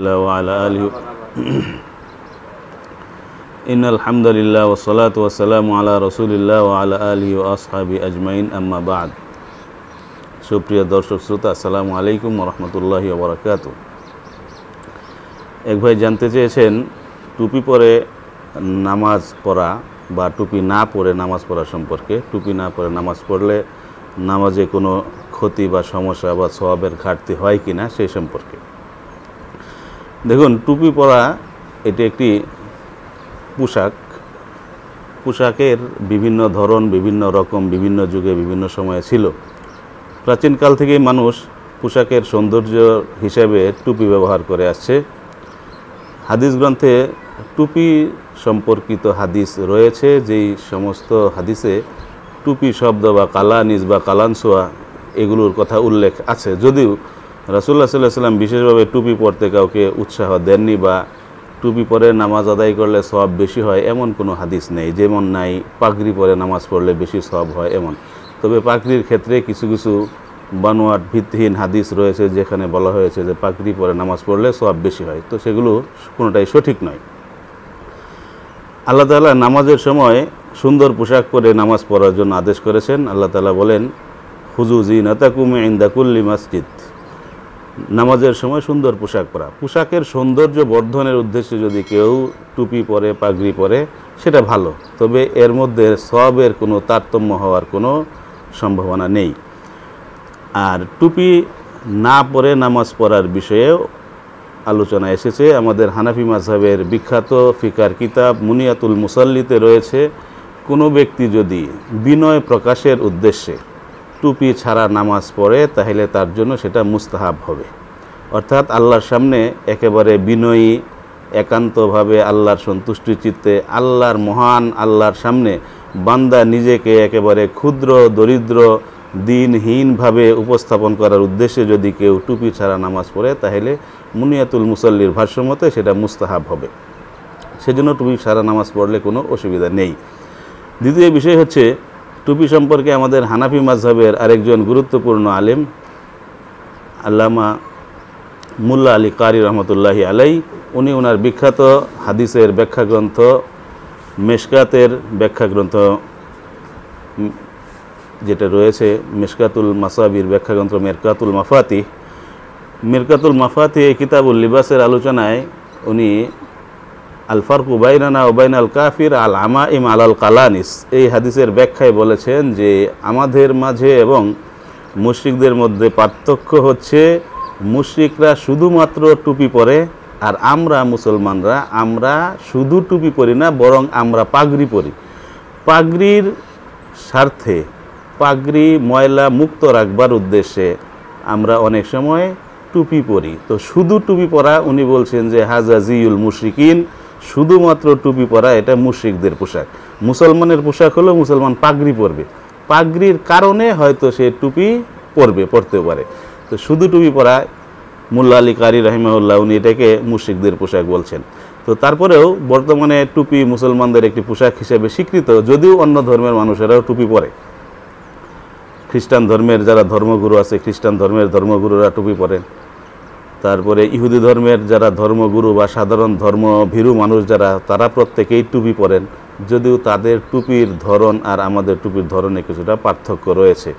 وعلى آله إن الحمد لله والصلاة والسلام على رسول الله وعلى آله وأصحابه أجمعين أما بعد সুপ্রিয় দর্শক শ্রোতা আসসালামু আলাইকুম রহমতুল্লাহ বরাকাত এক ভাই জানতে চেয়েছেন টুপি পরে নামাজ পড়া বা টুপি না পরে নামাজ পড়া সম্পর্কে টুপি না পরে নামাজ পড়লে নামাজে কোনো ক্ষতি বা সমস্যা বা স্বভাবের ঘাটতি হয় কি না সেই সম্পর্কে দেখুন টুপি পরা এটি একটি পোশাক পোশাকের বিভিন্ন ধরন বিভিন্ন রকম বিভিন্ন যুগে বিভিন্ন সময়ে ছিল প্রাচীনকাল থেকেই মানুষ পোশাকের সৌন্দর্য হিসেবে টুপি ব্যবহার করে আসছে হাদিস গ্রন্থে টুপি সম্পর্কিত হাদিস রয়েছে যেই সমস্ত হাদিসে টুপি শব্দ বা কালানিজ বা কালানসোয়া এগুলোর কথা উল্লেখ আছে যদিও রাসুল্লাহ সাল্লাহ সাল্লাম বিশেষভাবে টুপি পরতে কাউকে উৎসাহ দেননি বা টুপি পরে নামাজ আদায় করলে সব বেশি হয় এমন কোনো হাদিস নেই যেমন নাই পাগড়ি পরে নামাজ পড়লে বেশি সব হয় এমন তবে পাগড়ির ক্ষেত্রে কিছু কিছু বানোয়াট ভিত্তিহীন হাদিস রয়েছে যেখানে বলা হয়েছে যে পাগড়ি পরে নামাজ পড়লে সব বেশি হয় তো সেগুলো কোনোটাই সঠিক নয় আল্লাহ তালা নামাজের সময় সুন্দর পোশাক পরে নামাজ পড়ার জন্য আদেশ করেছেন আল্লাহ তালা বলেন হুজু নাতাকুম ইন্দাকুল্লি মসজিদ নামাজের সময় সুন্দর পোশাক পরা পোশাকের সৌন্দর্য বর্ধনের উদ্দেশ্যে যদি কেউ টুপি পরে পাগড়ি পরে সেটা ভালো তবে এর মধ্যে সবের কোনো তারতম্য হওয়ার কোনো সম্ভাবনা নেই আর টুপি না পরে নামাজ পড়ার বিষয়েও আলোচনা এসেছে আমাদের হানাফি মাঝহের বিখ্যাত ফিকার কিতাব মুনিয়াতুল মুসল্লিতে রয়েছে কোনো ব্যক্তি যদি বিনয় প্রকাশের উদ্দেশ্যে টুপি ছাড়া নামাজ পড়ে তাহলে তার জন্য সেটা মুস্তাহাব হবে অর্থাৎ আল্লাহর সামনে একেবারে বিনয়ী একান্তভাবে আল্লাহর সন্তুষ্টি চিত্তে আল্লাহর মহান আল্লাহর সামনে বান্দা নিজেকে একেবারে ক্ষুদ্র দরিদ্র দিনহীনভাবে উপস্থাপন করার উদ্দেশ্যে যদি কেউ টুপি ছাড়া নামাজ পড়ে তাহলে মুনিয়াতুল মুসল্লির ভাষ্যমতে সেটা মুস্তাহাব হবে সেজন্য টুপি ছাড়া নামাজ পড়লে কোনো অসুবিধা নেই দ্বিতীয় বিষয় হচ্ছে টুপি সম্পর্কে আমাদের হানাফি মাঝহবের আরেকজন গুরুত্বপূর্ণ আলেম আল্লামা মুল্লা আলী কারি রহমতুল্লাহি আলাই উনি ওনার বিখ্যাত হাদিসের ব্যাখ্যা গ্রন্থ মেশকাতের ব্যাখ্যা গ্রন্থ যেটা রয়েছে মেশকাতুল মাসাবির ব্যাখ্যা গ্রন্থ মেরকাতুল মাফাতি মেরকাতুল মাফাতি এই কিতাবুল লিবাসের আলোচনায় উনি আল ফারকু বাইনানা ও বাইনাল কাফির আল আমা ইম আল আল কালানিস এই হাদিসের ব্যাখ্যায় বলেছেন যে আমাদের মাঝে এবং মুশ্রিকদের মধ্যে পার্থক্য হচ্ছে মুশ্রিকরা শুধুমাত্র টুপি পরে আর আমরা মুসলমানরা আমরা শুধু টুপি পরি না বরং আমরা পাগড়ি পরি পাগড়ির স্বার্থে পাগড়ি ময়লা মুক্ত রাখবার উদ্দেশ্যে আমরা অনেক সময় টুপি পরি তো শুধু টুপি পরা উনি বলছেন যে হাজা জিউল মুশ্রিকিন শুধুমাত্র টুপি পরা এটা মুশ্রিকদের পোশাক মুসলমানের পোশাক হলো মুসলমান পাগড়ি পরবে পাগড়ির কারণে হয়তো সে টুপি পরবে পরতেও পারে তো শুধু টুপি পরা মোল্লা আলী কারি রহিমাউল্লাহ উনি এটাকে মুশ্রিকদের পোশাক বলছেন তো তারপরেও বর্তমানে টুপি মুসলমানদের একটি পোশাক হিসেবে স্বীকৃত যদিও অন্য ধর্মের মানুষেরাও টুপি পরে খ্রিস্টান ধর্মের যারা ধর্মগুরু আছে খ্রিস্টান ধর্মের ধর্মগুরুরা টুপি পরেন তারপরে ইহুদি ধর্মের যারা ধর্মগুরু বা সাধারণ ধর্ম ভীরু মানুষ যারা তারা প্রত্যেকেই টুপি পরেন যদিও তাদের টুপির ধরন আর আমাদের টুপির ধরনে কিছুটা পার্থক্য রয়েছে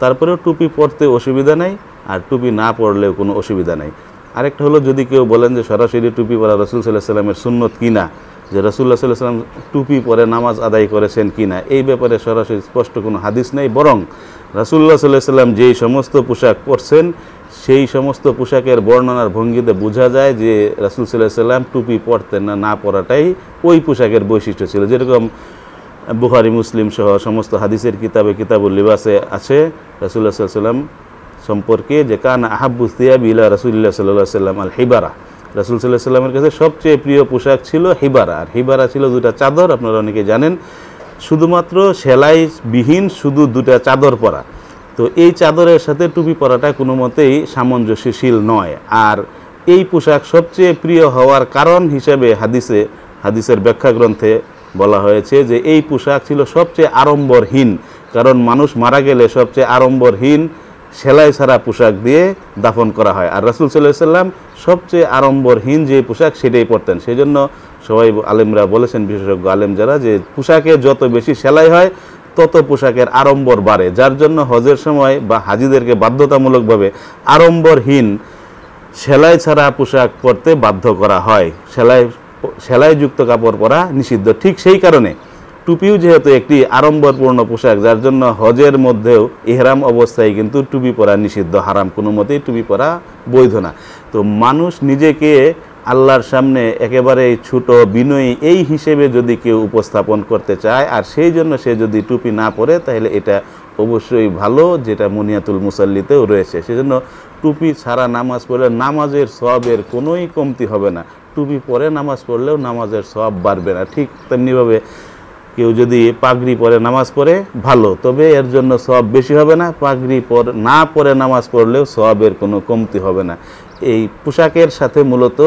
তারপরেও টুপি পরতে অসুবিধা নেই আর টুপি না পরলেও কোনো অসুবিধা নেই আরেকটা হলো যদি কেউ বলেন যে সরাসরি টুপি পরা রসুল সাল্লাহ সাল্লামের সুন্নত কিনা যে রসুল্লাহ সাল্লাহ সাল্লাম টুপি পরে নামাজ আদায় করেছেন কিনা এই ব্যাপারে সরাসরি স্পষ্ট কোনো হাদিস নেই বরং রাসুল্লাহ সাল্লাহ সাল্লাম যেই সমস্ত পোশাক পরছেন সেই সমস্ত পোশাকের বর্ণনার ভঙ্গিতে বোঝা যায় যে রাসুল সাল্লাহ সাল্লাম টুপি পরতেন না না পরাটাই ওই পোশাকের বৈশিষ্ট্য ছিল যেরকম বুহারি মুসলিম সহ সমস্ত হাদিসের কিতাবে কিতাবুল লিবাসে আছে রাসুল্লাহ সাল্লাম সম্পর্কে যে কান আহাবু সিয়াব ইলা রাসুল্লাহ সাল্লাহ সাল্লাম আল হিবারা রাসুল সাল্লাহ সাল্লামের কাছে সবচেয়ে প্রিয় পোশাক ছিল হিবারা আর হিবারা ছিল দুটা চাদর আপনারা অনেকে জানেন শুধুমাত্র সেলাই বিহীন শুধু দুটা চাদর পরা তো এই চাদরের সাথে টুপি পরাটা কোনো মতেই সামঞ্জস্যশীল নয় আর এই পোশাক সবচেয়ে প্রিয় হওয়ার কারণ হিসেবে হাদিসে হাদিসের ব্যাখ্যা গ্রন্থে বলা হয়েছে যে এই পোশাক ছিল সবচেয়ে আড়ম্বরহীন কারণ মানুষ মারা গেলে সবচেয়ে আড়ম্বরহীন সেলাই ছাড়া পোশাক দিয়ে দাফন করা হয় আর রাসুল সাল্লাহ সাল্লাম সবচেয়ে আড়ম্বরহীন যে পোশাক সেটাই পরতেন সেই জন্য সবাই আলেমরা বলেছেন বিশেষজ্ঞ আলেম যারা যে পোশাকে যত বেশি সেলাই হয় তত পোশাকের আড়ম্বর বাড়ে যার জন্য হজের সময় বা হাজিদেরকে বাধ্যতামূলকভাবে আড়ম্বরহীন সেলাই ছাড়া পোশাক পরতে বাধ্য করা হয় সেলাই সেলাইযুক্ত কাপড় পরা নিষিদ্ধ ঠিক সেই কারণে টুপিও যেহেতু একটি আড়ম্বরপূর্ণ পোশাক যার জন্য হজের মধ্যেও ইহরাম অবস্থায় কিন্তু টুপি পরা নিষিদ্ধ হারাম কোনো মতেই টুপি পরা বৈধ না তো মানুষ নিজেকে আল্লাহর সামনে একেবারে ছোট বিনয়ী এই হিসেবে যদি কেউ উপস্থাপন করতে চায় আর সেই জন্য সে যদি টুপি না পরে তাহলে এটা অবশ্যই ভালো যেটা মুনিয়াতুল মুসল্লিতেও রয়েছে সেজন্য টুপি ছাড়া নামাজ পড়লে নামাজের সবের কোনোই কমতি হবে না টুপি পরে নামাজ পড়লেও নামাজের সব বাড়বে না ঠিক তেমনিভাবে কেউ যদি পাগড়ি পরে নামাজ পড়ে ভালো তবে এর জন্য সব বেশি হবে না পাগড়ি পর না পরে নামাজ পড়লেও সবের কোনো কমতি হবে না এই পোশাকের সাথে মূলত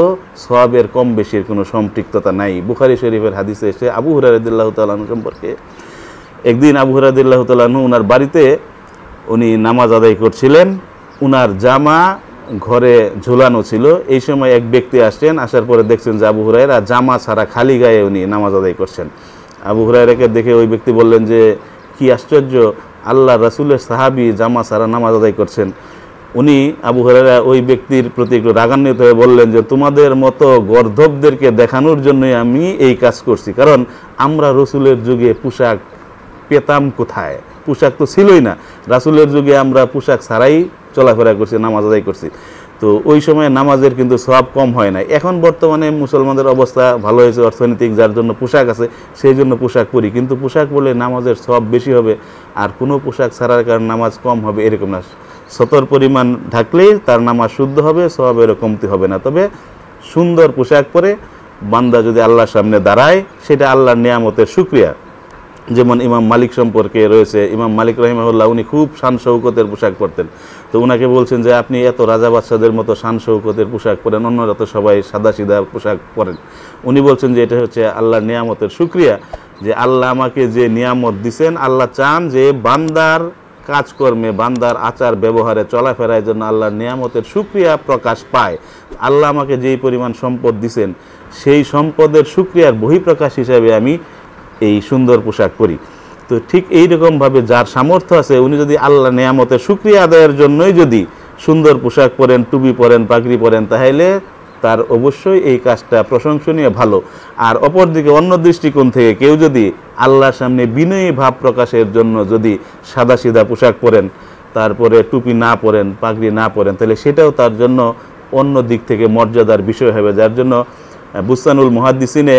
সোয়াবের কম বেশির কোনো সম্পৃক্ততা নাই বুখারি শরীফের হাদিসে এসে আবু হুরারদুল্লাহ তালু সম্পর্কে একদিন আবু হুরাদুল্লাহ তালু ওনার বাড়িতে উনি নামাজ আদায় করছিলেন উনার জামা ঘরে ঝুলানো ছিল এই সময় এক ব্যক্তি আসছেন আসার পরে দেখছেন যে আবু হুরাইরা জামা ছাড়া খালি গায়ে উনি নামাজ আদায় করছেন আবু হুরাইরাকে দেখে ওই ব্যক্তি বললেন যে কি আশ্চর্য আল্লাহ রাসুলের সাহাবি জামা ছাড়া নামাজ আদায় করছেন উনি আবু হরারা ওই ব্যক্তির প্রতি একটু রাগান্বিত হয়ে বললেন যে তোমাদের মতো গর্ধবদেরকে দেখানোর জন্যই আমি এই কাজ করছি কারণ আমরা রসুলের যুগে পোশাক পেতাম কোথায় পোশাক তো ছিলই না রাসুলের যুগে আমরা পোশাক ছাড়াই চলাফেরা করছি নামাজ আদায় করছি তো ওই সময় নামাজের কিন্তু সব কম হয় না এখন বর্তমানে মুসলমানদের অবস্থা ভালো হয়েছে অর্থনৈতিক যার জন্য পোশাক আছে সেই জন্য পোশাক পরি কিন্তু পোশাক পরলে নামাজের সব বেশি হবে আর কোনো পোশাক ছাড়ার কারণে নামাজ কম হবে এরকম না সতর পরিমাণ ঢাকলেই তার নামাজ শুদ্ধ হবে স্বভাবের কমতি হবে না তবে সুন্দর পোশাক পরে বান্দা যদি আল্লাহর সামনে দাঁড়ায় সেটা আল্লাহর নিয়ামতের সুক্রিয়া যেমন ইমাম মালিক সম্পর্কে রয়েছে ইমাম মালিক রহিমাহুল্লাহ উনি খুব শান শৌকতের পোশাক পরতেন তো ওনাকে বলছেন যে আপনি এত রাজা বাচ্চাদের মতো শান শৌকতের পোশাক পরেন অন্যরা তো সবাই সাদা সিধা পোশাক পরেন উনি বলছেন যে এটা হচ্ছে আল্লাহর নিয়ামতের সুক্রিয়া যে আল্লাহ আমাকে যে নিয়ামত দিছেন আল্লাহ চান যে বান্দার কাজকর্মে বান্দার আচার ব্যবহারে চলাফেরার জন্য আল্লাহর নিয়ামতের সুক্রিয়া প্রকাশ পায় আল্লাহ আমাকে যেই পরিমাণ সম্পদ দিছেন সেই সম্পদের সুক্রিয়ার বহিঃপ্রকাশ হিসাবে আমি এই সুন্দর পোশাক করি তো ঠিক এইরকমভাবে যার সামর্থ্য আছে উনি যদি আল্লাহ নিয়ামতের সুক্রিয়া আদায়ের জন্যই যদি সুন্দর পোশাক পরেন টুপি পরেন পাগড়ি পরেন তাহলে তার অবশ্যই এই কাজটা প্রশংসনীয় ভালো আর অপরদিকে অন্য দৃষ্টিকোণ থেকে কেউ যদি আল্লাহর সামনে বিনয়ী ভাব প্রকাশের জন্য যদি সাদা সিধা পোশাক পরেন তারপরে টুপি না পরেন পাগড়ি না পরেন তাহলে সেটাও তার জন্য অন্য দিক থেকে মর্যাদার বিষয় হবে যার জন্য বুস্তানুল মহাদ্দিসিনে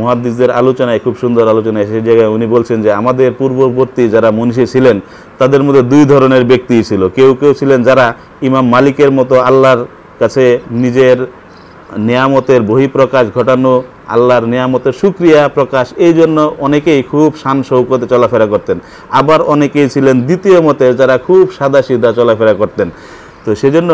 মহাদ্দিসদের আলোচনায় খুব সুন্দর আলোচনায় সেই জায়গায় উনি বলছেন যে আমাদের পূর্ববর্তী যারা মনীষী ছিলেন তাদের মধ্যে দুই ধরনের ব্যক্তি ছিল কেউ কেউ ছিলেন যারা ইমাম মালিকের মতো আল্লাহর কাছে নিজের নিয়ামতের বহিঃপ্রকাশ ঘটানো আল্লাহর নিয়ামতের সুক্রিয়া প্রকাশ এই জন্য অনেকেই খুব শান শৌকতে চলাফেরা করতেন আবার অনেকেই ছিলেন দ্বিতীয় মতে যারা খুব সাদা সিধা চলাফেরা করতেন তো সেজন্য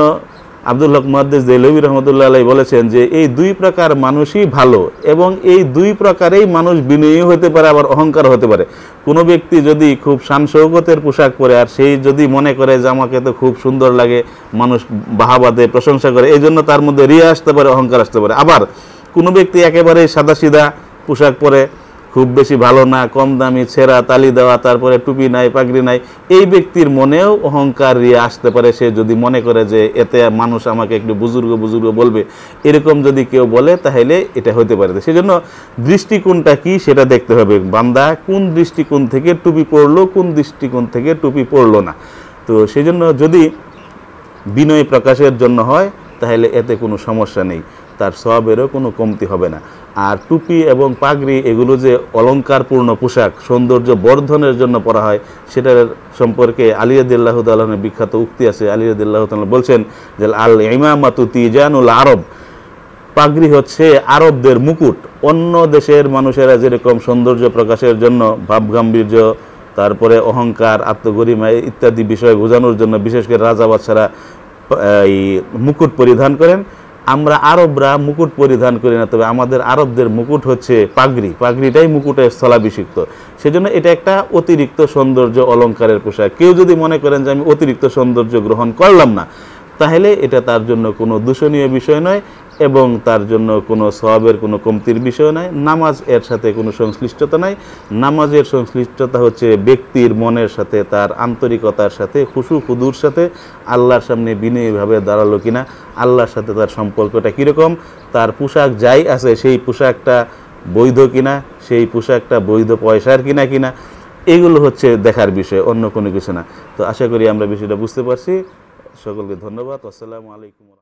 আব্দুল হক মহাদ্দেশ দেহলবী রহমতুল্লাহ আলাই বলেছেন যে এই দুই প্রকার মানুষই ভালো এবং এই দুই প্রকারেই মানুষ বিনয়ী হতে পারে আবার অহংকার হতে পারে কোনো ব্যক্তি যদি খুব শান সৌগতের পোশাক পরে আর সেই যদি মনে করে যে আমাকে তো খুব সুন্দর লাগে মানুষ বাহাবাদে প্রশংসা করে এই জন্য তার মধ্যে রিয়া আসতে পারে অহংকার আসতে পারে আবার কোনো ব্যক্তি একেবারেই সাদা সিধা পোশাক পরে খুব বেশি ভালো না কম দামি ছেঁড়া তালি দেওয়া তারপরে টুপি নাই পাগড়ি নাই এই ব্যক্তির মনেও অহংকার রিয়ে আসতে পারে সে যদি মনে করে যে এতে মানুষ আমাকে একটু বুজুর্গ বুজুর্গ বলবে এরকম যদি কেউ বলে তাহলে এটা হতে পারে সেজন্য দৃষ্টিকোণটা কি সেটা দেখতে হবে বান্দা কোন দৃষ্টিকোণ থেকে টুপি পড়লো কোন দৃষ্টিকোণ থেকে টুপি পড়লো না তো সেজন্য যদি বিনয় প্রকাশের জন্য হয় তাহলে এতে কোনো সমস্যা নেই তার স্বভাবেরও কোনো কমতি হবে না আর টুপি এবং পাগড়ি এগুলো যে অলঙ্কারপূর্ণ পোশাক সৌন্দর্য বর্ধনের জন্য পরা হয় সেটার সম্পর্কে আলিয়াদিল্লাহ বিখ্যাত উক্তি আছে আলিয়াদিল্লাহ বলছেন যে আল ইমামাতু তিজানুল আরব পাগড়ি হচ্ছে আরবদের মুকুট অন্য দেশের মানুষেরা যেরকম সৌন্দর্য প্রকাশের জন্য ভাবগাম্ভীর্য তারপরে অহংকার আত্মগরিমা ইত্যাদি বিষয় বোঝানোর জন্য বিশেষ করে রাজা ছাড়া এই মুকুট পরিধান করেন আমরা আরবরা মুকুট পরিধান করি না তবে আমাদের আরবদের মুকুট হচ্ছে পাগড়ি পাগড়িটাই মুকুটে স্থলাভিষিক্ত সেজন্য এটা একটা অতিরিক্ত সৌন্দর্য অলঙ্কারের পোশাক কেউ যদি মনে করেন যে আমি অতিরিক্ত সৌন্দর্য গ্রহণ করলাম না তাহলে এটা তার জন্য কোনো দূষণীয় বিষয় নয় এবং তার জন্য কোনো সবাবের কোনো কমতির বিষয় নাই নামাজ এর সাথে কোনো সংশ্লিষ্টতা নাই নামাজের সংশ্লিষ্টতা হচ্ছে ব্যক্তির মনের সাথে তার আন্তরিকতার সাথে খুশু খুদুর সাথে আল্লাহর সামনে বিনয়ীভাবে দাঁড়ালো কিনা আল্লাহর সাথে তার সম্পর্কটা কীরকম তার পোশাক যাই আছে সেই পোশাকটা বৈধ কিনা সেই পোশাকটা বৈধ পয়সার কিনা কিনা এগুলো হচ্ছে দেখার বিষয় অন্য কোনো কিছু না তো আশা করি আমরা বিষয়টা বুঝতে পারছি সকলকে ধন্যবাদ আসসালামু আলাইকুম